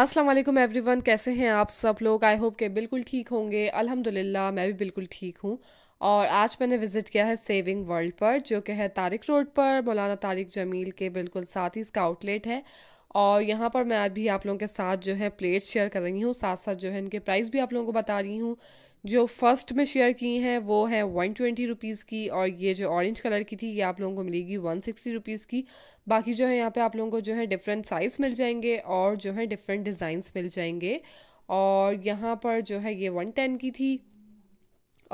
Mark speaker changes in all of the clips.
Speaker 1: अस्सलाम वालेकुम एवरीवन कैसे हैं आप सब लोग आई होप के बिल्कुल ठीक होंगे अल्हम्दुलिल्लाह मैं भी बिल्कुल ठीक हूँ और आज मैंने विज़िट किया है सेविंग वर्ल्ड पर जो कि है तारिक रोड पर मौलाना तारिक जमील के बिल्कुल साथ ही इसका आउटलेट है और यहाँ पर मैं अभी भी आप लोगों के साथ जो है प्लेट शेयर कर रही हूँ साथ साथ जो है इनके प्राइस भी आप लोगों को बता रही हूँ जो फर्स्ट में शेयर की हैं वो है वन ट्वेंटी रुपीज़ की और ये जो ऑरेंज कलर की थी ये आप लोगों को मिलेगी वन सिक्सटी रुपीज़ की बाकी जो है यहाँ पे आप लोगों को जो है डिफरेंट साइज़ मिल जाएंगे और जो है डिफरेंट डिज़ाइंस मिल जाएंगे और यहाँ पर जो है ये वन टेन की थी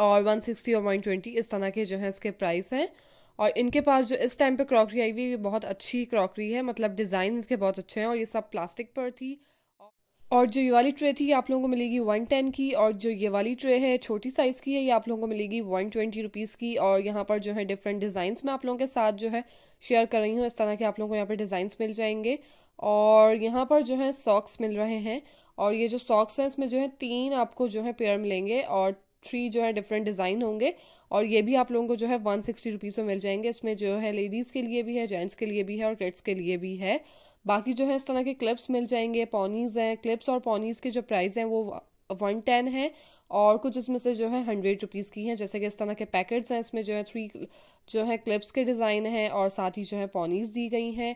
Speaker 1: और वन सिक्सटी और वन ट्वेंटी इस तरह के जो है इसके प्राइस हैं और इनके पास जो इस टाइम पे क्रॉकरी आई हुई है ये बहुत अच्छी क्रॉकरी है मतलब डिज़ाइन इसके बहुत अच्छे हैं और ये सब प्लास्टिक पर थी और जो ये वाली ट्रे थी ये आप लोगों को मिलेगी वन टेन की और जो ये वाली ट्रे है छोटी साइज़ की है ये आप लोगों को मिलेगी वन ट्वेंटी रुपीज़ की और यहाँ पर जो है डिफरेंट डिज़ाइंस मैं आप लोगों के साथ जो है शेयर कर रही हूँ इस तरह के आप लोगों को यहाँ पर डिज़ाइंस मिल जाएंगे और यहाँ पर जो है सॉक्स मिल रहे हैं और ये जो सॉक्स हैं इसमें जो है तीन आपको जो है पेयर मिलेंगे और थ्री जो है डिफरेंट डिज़ाइन होंगे और ये भी आप लोगों को जो है वन सिक्सटी रुपीज़ में मिल जाएंगे इसमें जो है लेडीज़ के लिए भी है जेंट्स के लिए भी है और किड्स के लिए भी है बाकी जो है इस तरह के क्लिप्स मिल जाएंगे पॉनीज़ हैं क्लिप्स और पॉनीज़ के जो प्राइस हैं वो वन टेन है और कुछ इसमें से जो है हंड्रेड रुपीज़ की हैं जैसे कि इस तरह के पैकेट्स हैं इसमें जो है थ्री जो है क्लिप्स के डिज़ाइन हैं और साथ ही जो है पॉनीज़ दी गई हैं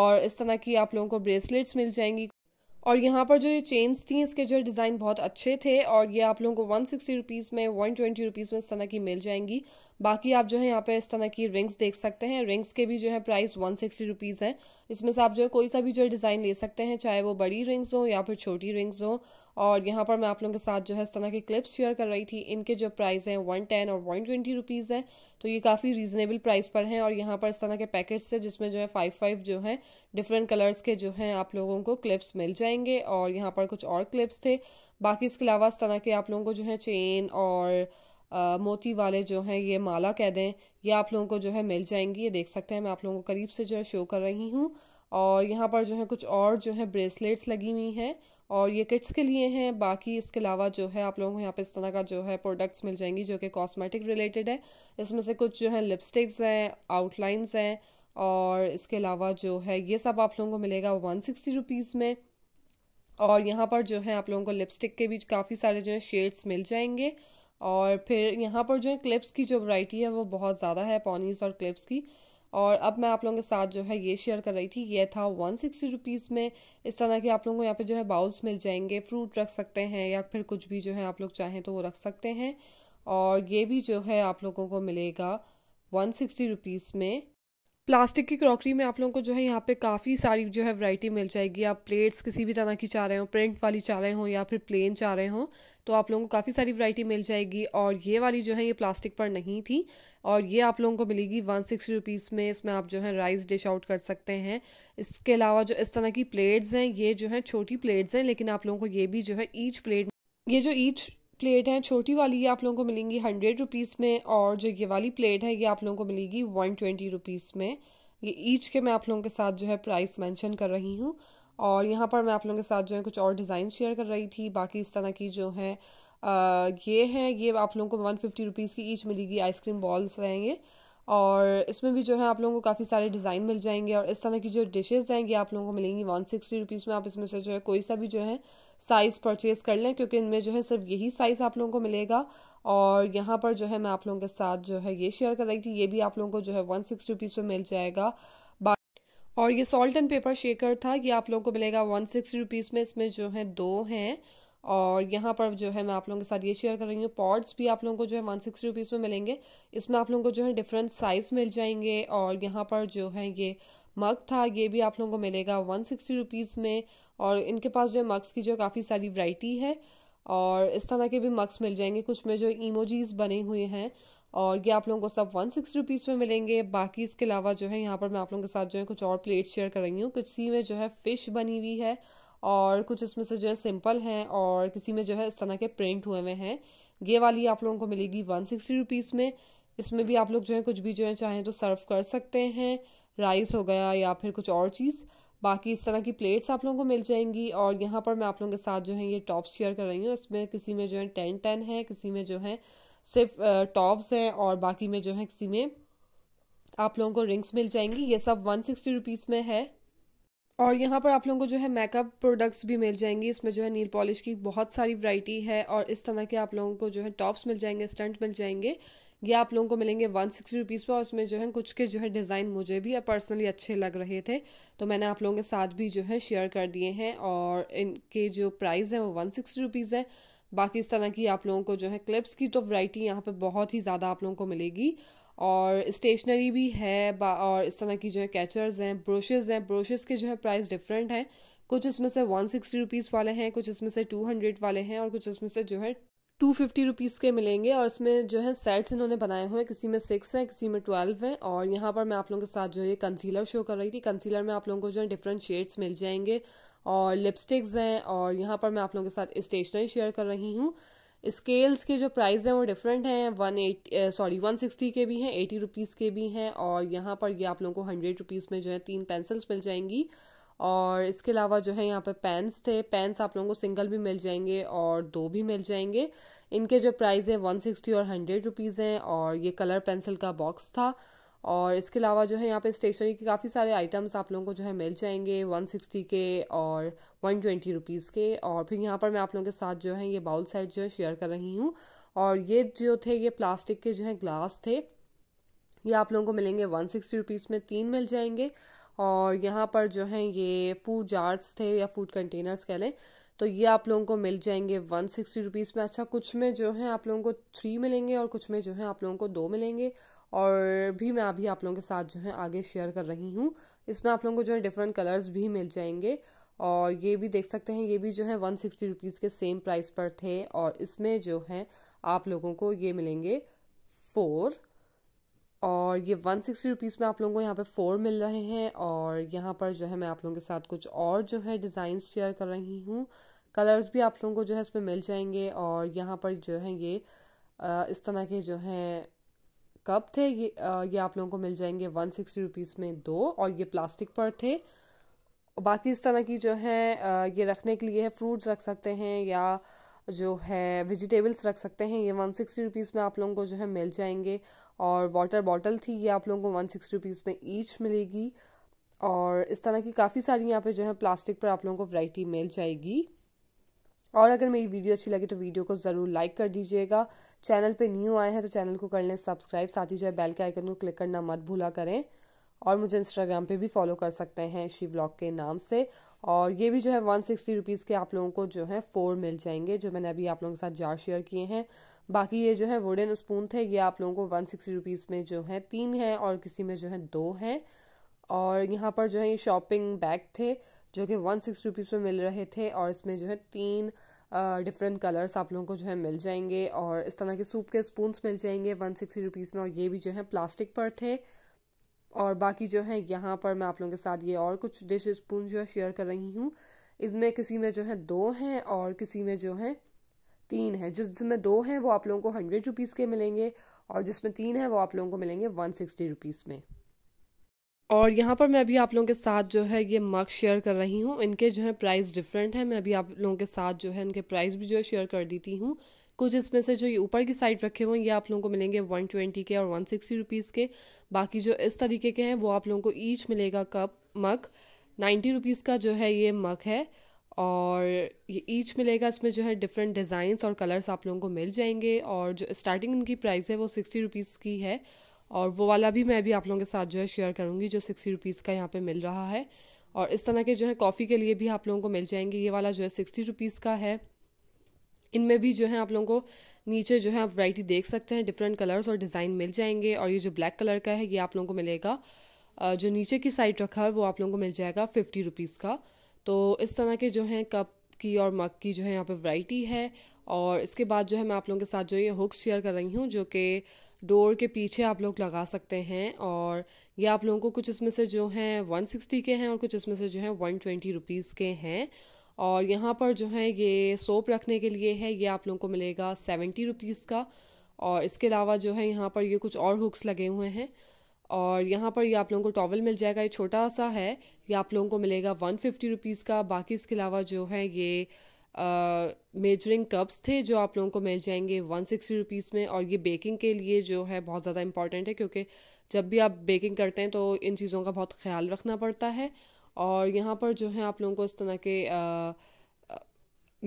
Speaker 1: और इस तरह की आप लोगों को ब्रेसलेट्स मिल जाएंगी और यहाँ पर जो ये चेन्स थी इसके जो डिज़ाइन बहुत अच्छे थे और ये आप लोगों को वन सिक्सटी रुपीज़ में वन ट्वेंटी रुपीज़ में इस तरह की मिल जाएंगी बाकी आप जो है यहाँ पे इस तरह की रिंग्स देख सकते हैं रिंग्स के भी जो है प्राइस वन सिक्सटी रुपीज़ है इसमें से आप जो है कोई सा भी जो डिज़ाइन ले सकते हैं चाहे वो बड़ी रिंग्स हों या फिर छोटी रिंग्स हों और यहाँ पर मैं आप लोगों के साथ जो है इस तरह के क्लिप्स शेयर कर रही थी इनके जो प्राइस हैं वन टेन और वन ट्वेंटी रुपीज़ हैं तो ये काफ़ी रीजनेबल प्राइस पर हैं और यहाँ पर इस तरह के पैकेट्स हैं जिसमें जो है फाइव फाइव जो हैं डिफरेंट कलर्स के जो हैं आप लोगों को क्लिप्स मिल जाएंगे और यहाँ पर कुछ और क्लिप्स थे बाकी इसके अलावा इस तरह के आप लोगों को जो है चेन और आ, मोती वाले जो हैं ये माला कह दें ये आप लोगों को जो है मिल जाएंगी ये देख सकते हैं मैं आप लोगों को करीब से जो है शो कर रही हूँ और यहाँ पर जो है कुछ और जो है ब्रेसलेट्स लगी हुई हैं और ये किट्स के लिए हैं बाकी इसके अलावा जो है आप लोगों को यहाँ पे इस तरह का जो है प्रोडक्ट्स मिल जाएंगी जो कि कॉस्मेटिक रिलेटेड है इसमें से कुछ जो है लिपस्टिक्स हैं आउटलाइंस हैं और इसके अलावा जो है ये सब आप लोगों को मिलेगा वन सिक्सटी रुपीज़ में और यहाँ पर जो है आप लोगों को लिपस्टिक के भी काफ़ी सारे जो है शेड्स मिल जाएंगे और फिर यहाँ पर जो है क्लिप्स की जो वैरायटी है वो बहुत ज़्यादा है पोनीस और क्लिप्स की और अब मैं आप लोगों के साथ जो है ये शेयर कर रही थी ये था वन सिक्सटी रुपीज़ में इस तरह के आप लोगों को यहाँ पे जो है बाउल्स मिल जाएंगे फ्रूट रख सकते हैं या फिर कुछ भी जो है आप लोग चाहें तो वो रख सकते हैं और ये भी जो है आप लोगों को मिलेगा वन सिक्सटी रुपीज़ में प्लास्टिक की क्रॉकरी में आप लोगों को जो है यहाँ पे काफ़ी सारी जो है वैरायटी मिल जाएगी आप प्लेट्स किसी भी तरह की चाह रहे हो प्रिंट वाली चाह रहे हो या फिर प्लेन चाह रहे हो तो आप लोगों को काफ़ी सारी वैरायटी मिल जाएगी और ये वाली जो है ये प्लास्टिक पर नहीं थी और ये आप लोगों को मिलेगी वन सिक्सटी रुपीज़ में इसमें आप जो है राइस डिश आउट कर सकते हैं इसके अलावा जो इस तरह की प्लेट्स हैं ये जो है छोटी प्लेट्स हैं लेकिन आप लोगों को ये भी जो है ईच प्लेट ये जो ईच प्लेट हैं छोटी वाली ये आप लोगों को मिलेंगी हंड्रेड रुपीज़ में और जो ये वाली प्लेट है ये आप लोगों को मिलेगी वन ट्वेंटी रुपीज़ में ये ईच के मैं आप लोगों के साथ जो है प्राइस मेंशन कर रही हूँ और यहाँ पर मैं आप लोगों के साथ जो है कुछ और डिज़ाइन शेयर कर रही थी बाकी इस तरह की जो है आ, ये हैं ये आप लोगों को वन फिफ्टी रुपीज़ की ईच मिलेगी आइसक्रीम बॉल्स हैं ये और इसमें भी जो है आप लोगों को काफ़ी सारे डिज़ाइन मिल जाएंगे और इस तरह की जो डिशेज़ हैं ये आप लोगों को मिलेंगी वन सिक्सटी रुपीज़ में आप इसमें से जो है कोई सा भी जो है साइज़ परचेज़ कर लें क्योंकि इनमें जो है सिर्फ यही साइज़ आप लोगों को मिलेगा और यहाँ पर जो है मैं आप लोगों के साथ जो है ये शेयर कर रही थी ये भी आप लोगों को जो है वन सिक्सटी रुपीज़ में मिल जाएगा और ये सॉल्ट एंड पेपर शेकर था ये आप लोगों को मिलेगा वन सिक्सटी रुपीज़ में इसमें जो है दो हैं और यहाँ पर जो है मैं आप लोगों के साथ ये शेयर कर रही हूँ पॉड्स भी आप लोगों को जो है वन सिक्सटी रुपीज़ में मिलेंगे इसमें आप लोगों को जो है डिफरेंट साइज़ मिल जाएंगे और यहाँ पर जो है ये मग था ये भी आप लोगों को मिलेगा वन सिक्सटी रुपीज़ में और इनके पास जो है मग्स की जो काफ़ी सारी वराइटी है और इस तरह के भी मग्स मिल जाएंगे कुछ में जो इमोजीज़ बने हुए हैं और ये आप लोगों को सब वन सिक्सटी रुपीज़ में मिलेंगे बाकी इसके अलावा जो है यहाँ पर मैं आप लोगों के साथ जो है कुछ और प्लेट शेयर कर रही हूँ कुछ सी में जो है फ़िश बनी हुई है और कुछ इसमें से जो है सिंपल हैं और किसी में जो है इस तरह के प्रिंट हुए हुए हैं ये वाली आप लोगों को मिलेगी वन सिक्सटी रुपीज़ में इसमें भी आप लोग जो है कुछ भी जो है चाहें तो सर्व कर सकते हैं राइस हो गया या फिर कुछ और चीज़ बाकी इस तरह की प्लेट्स आप लोगों को मिल जाएंगी और यहाँ पर मैं आप लोगों के साथ जो है ये टॉप शेयर कर रही हूँ इसमें किसी में जो है टेन टेन है किसी में जो है सिर्फ टॉप्स हैं और बाकी में जो है किसी में आप लोगों को रिंग्स मिल जाएंगी ये सब वन सिक्सटी रुपीज़ में है और यहाँ पर आप लोगों को जो है मेकअप प्रोडक्ट्स भी मिल जाएंगे इसमें जो है नील पॉलिश की बहुत सारी वैरायटी है और इस तरह के आप लोगों को जो है टॉप्स मिल जाएंगे स्टंट मिल जाएंगे ये आप लोगों को मिलेंगे वन सिक्सटी रुपीज़ पर और इसमें जो है कुछ के जो है डिज़ाइन मुझे भी पर्सनली अच्छे लग रहे थे तो मैंने आप लोगों के साथ भी जो है शेयर कर दिए हैं और इनके जो प्राइस हैं वो वन सिक्सटी रुपीज़ हैं बाकी इस तरह की आप लोगों को जो है क्लिप्स की तो वैरायटी यहाँ पे बहुत ही ज़्यादा आप लोगों को मिलेगी और स्टेशनरी भी है और इस तरह की जो है कैचर्स हैं ब्रोशेज़ हैं ब्रोशेज़ के जो है प्राइस डिफरेंट हैं कुछ इसमें से वन सिक्सटी रुपीज़ वाले हैं कुछ इसमें से टू हंड्रेड वाले हैं और कुछ इसमें से जो है टू फिफ्टी रुपीज़ के मिलेंगे और इसमें जो है सेट्स इन्होंने बनाए हुए हैं किसी में सिक्स हैं किसी में ट्वेल्व हैं और यहाँ पर मैं आप लोगों के साथ जो है कंसीलर शो कर रही थी कंसीलर में आप लोगों को जो है डिफरेंट शेड्स मिल जाएंगे और लिपस्टिक्स हैं और यहाँ पर मैं आप लोगों के साथ स्टेशनरी शेयर कर रही हूँ स्केल्स के जो प्राइस हैं वो डिफरेंट हैं one eight sorry one sixty के भी हैं एटी रुपीज़ के भी हैं और यहाँ पर ये आप लोगों को हंड्रेड रुपीज़ में जो है तीन पेंसिल्स मिल जाएंगी और इसके अलावा जो है यहाँ पर पेन्स थे पेन्स आप लोगों को सिंगल भी मिल जाएंगे और दो भी मिल जाएंगे इनके जो प्राइस है वन सिक्सटी और हंड्रेड रुपीज़ हैं और ये कलर पेंसिल का बॉक्स था और इसके अलावा जो है यहाँ पे स्टेशनरी के काफ़ी सारे आइटम्स आप लोगों को जो है मिल जाएंगे वन सिक्सटी के और वन ट्वेंटी रुपीज़ के और फिर यहाँ पर मैं आप लोगों के साथ जो है ये बाउल सेट जो है शेयर कर रही हूँ और ये जो थे ये प्लास्टिक के जो है ग्लास थे ये आप लोगों को मिलेंगे वन सिक्सटी रुपीज़ में तीन मिल जाएंगे और यहाँ पर जो है ये फूड जार्स थे या फूड कंटेनर्स कह लें तो ये आप लोगों को मिल जाएंगे वन सिक्सटी रुपीज़ में अच्छा कुछ में जो है आप लोगों को थ्री मिलेंगे और कुछ में जो है आप लोगों को दो मिलेंगे और भी मैं अभी आप लोगों के साथ जो है आगे शेयर कर रही हूँ इसमें आप लोगों को जो है डिफरेंट कलर्स भी मिल जाएंगे और ये भी देख सकते हैं ये भी जो है वन सिक्सटी रुपीज़ के सेम प्राइस पर थे और इसमें जो है आप लोगों को ये मिलेंगे फोर और ये वन सिक्सटी रुपीज़ में आप लोगों को यहाँ पे फोर मिल रहे हैं और यहाँ पर जो है मैं आप लोगों के साथ कुछ और जो है डिज़ाइन शेयर कर रही हूँ कलर्स भी आप लोगों को जो है इसमें मिल जाएंगे और यहाँ पर जो है ये आ, इस तरह के जो हैं कप थे ये आ, ये आप लोगों को मिल जाएंगे वन सिक्सटी रुपीज़ में दो और ये प्लास्टिक पर थे बाकी इस तरह की जो है ये रखने के लिए है फ्रूट्स रख सकते हैं या जो है वेजिटेबल्स रख सकते हैं ये वन सिक्सटी रुपीज़ में आप लोगों को जो है मिल जाएंगे और वाटर बॉटल थी ये आप लोगों को वन सिक्सटी रुपीज़ में ईच मिलेगी और इस तरह की काफ़ी सारी यहाँ पे जो है प्लास्टिक पर आप लोगों को वैरायटी मिल जाएगी और अगर मेरी वीडियो अच्छी लगी तो वीडियो को ज़रूर लाइक कर दीजिएगा चैनल पे न्यू आए हैं तो चैनल को कर लें सब्सक्राइब साथ ही जो है बेल के आइकन को क्लिक करना मत भूला करें और मुझे इंस्टाग्राम पे भी फॉलो कर सकते हैं शिव ब्लॉग के नाम से और ये भी जो है वन सिक्सटी रुपीज़ के आप लोगों को जो है फोर मिल जाएंगे जो मैंने अभी आप लोगों के साथ जार शेयर किए हैं बाकी ये जो है वुडन स्पून थे ये आप लोगों को वन सिक्सटी रुपीज़ में जो है तीन हैं और किसी में जो है दो हैं और यहाँ पर जो है ये शॉपिंग बैग थे जो कि वन सिक्सटी रुपीज़ में मिल रहे थे और इसमें जो है तीन डिफरेंट uh, कलर्स आप लोगों को जो है मिल जाएंगे और इस तरह के सूप के स्पून्स मिल जाएंगे वन सिक्सटी रुपीज़ में और ये भी जो है प्लास्टिक पर थे और बाकी जो है यहाँ पर मैं आप लोगों के साथ ये और कुछ डिश स्पून जो है शेयर कर रही हूँ इसमें किसी में जो है दो हैं और किसी में जो है तीन है जिसमें दो हैं वो आप लोगों को हंड्रेड रुपीज़ के मिलेंगे और जिसमें तीन है वो आप लोगों को मिलेंगे वन सिक्सटी रुपीज़ में और यहाँ पर मैं अभी आप लोगों के साथ जो है ये मग शेयर कर रही हूँ इनके जो है प्राइस डिफरेंट है मैं अभी आप लोगों के साथ जो है इनके प्राइस भी जो है शेयर कर देती हूँ कुछ इसमें से जो ये ऊपर की साइड रखे हुए हैं ये आप लोगों को मिलेंगे वन ट्वेंटी के और वन सिक्सटी रुपीज़ के बाकी जो इस तरीके के हैं वो आप लोगों को ईच मिलेगा कप मग नाइन्टी रुपीज़ का जो है ये मग है और ये ईच मिलेगा इसमें जो है डिफरेंट डिज़ाइंस और कलर्स आप लोगों को मिल जाएंगे और जो स्टार्टिंग इनकी प्राइस है वो सिक्सटी रुपीज़ की है और वो वाला भी मैं भी आप लोगों के साथ जो है शेयर करूँगी जो सिक्सटी रुपीज़ का यहाँ पे मिल रहा है और इस तरह के जो है कॉफ़ी के लिए भी आप लोगों को मिल जाएंगे ये वाला जो है सिक्सटी रुपीज़ का है इनमें भी जो है आप लोगों को नीचे जो है आप वैरायटी देख सकते हैं डिफरेंट कलर्स और डिज़ाइन मिल जाएंगे और ये जो ब्लैक कलर का है ये आप लोगों को मिलेगा जो नीचे की साइड रखा है वो आप लोगों को मिल जाएगा फिफ्टी रुपीज़ का तो इस तरह के जो हैं कप की और मग की जो है यहाँ पर वैरायटी है और इसके बाद जो है मैं आप लोगों के साथ जो ये हुक्स शेयर कर रही हूँ जो कि डोर के पीछे आप लोग लगा सकते हैं और ये आप लोगों को कुछ इसमें से जो हैं 160 के हैं और कुछ इसमें से जो हैं 120 रुपीस के हैं और यहाँ पर जो है ये सोप रखने के लिए है ये आप लोगों को मिलेगा सेवेंटी रुपीज़ का और इसके अलावा जो है यहाँ पर ये कुछ और हुक्स लगे हुए हैं और यहाँ पर ये आप लोगों को टॉवल मिल जाएगा ये छोटा सा है ये आप लोगों को मिलेगा वन फिफ्टी रुपीज़ का बाकी इसके अलावा जो है ये मेजरिंग कप्स थे जो आप लोगों को मिल जाएंगे वन सिक्सटी रुपीज़ में और ये बेकिंग के लिए जो है बहुत ज़्यादा इंपॉर्टेंट है क्योंकि जब भी आप बेकिंग करते हैं तो इन चीज़ों का बहुत ख्याल रखना पड़ता है और यहाँ पर जो है आप लोगों को इस तरह के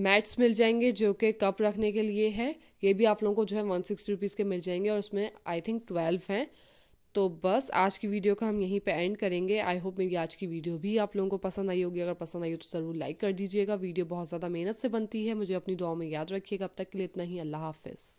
Speaker 1: मैट्स मिल जाएंगे जो कि कप रखने के लिए है ये भी आप लोगों को जो है वन सिक्सटी रुपीज़ के मिल जाएंगे और उसमें आई थिंक ट्वेल्व हैं तो बस आज की वीडियो का हम यहीं पे एंड करेंगे आई होप मेरी आज की वीडियो भी आप लोगों को पसंद आई होगी अगर पसंद आई हो तो ज़रूर लाइक कर दीजिएगा वीडियो बहुत ज़्यादा मेहनत से बनती है मुझे अपनी दुआ में याद रखिएगा अब तक के लिए इतना ही अल्लाह हाफिज़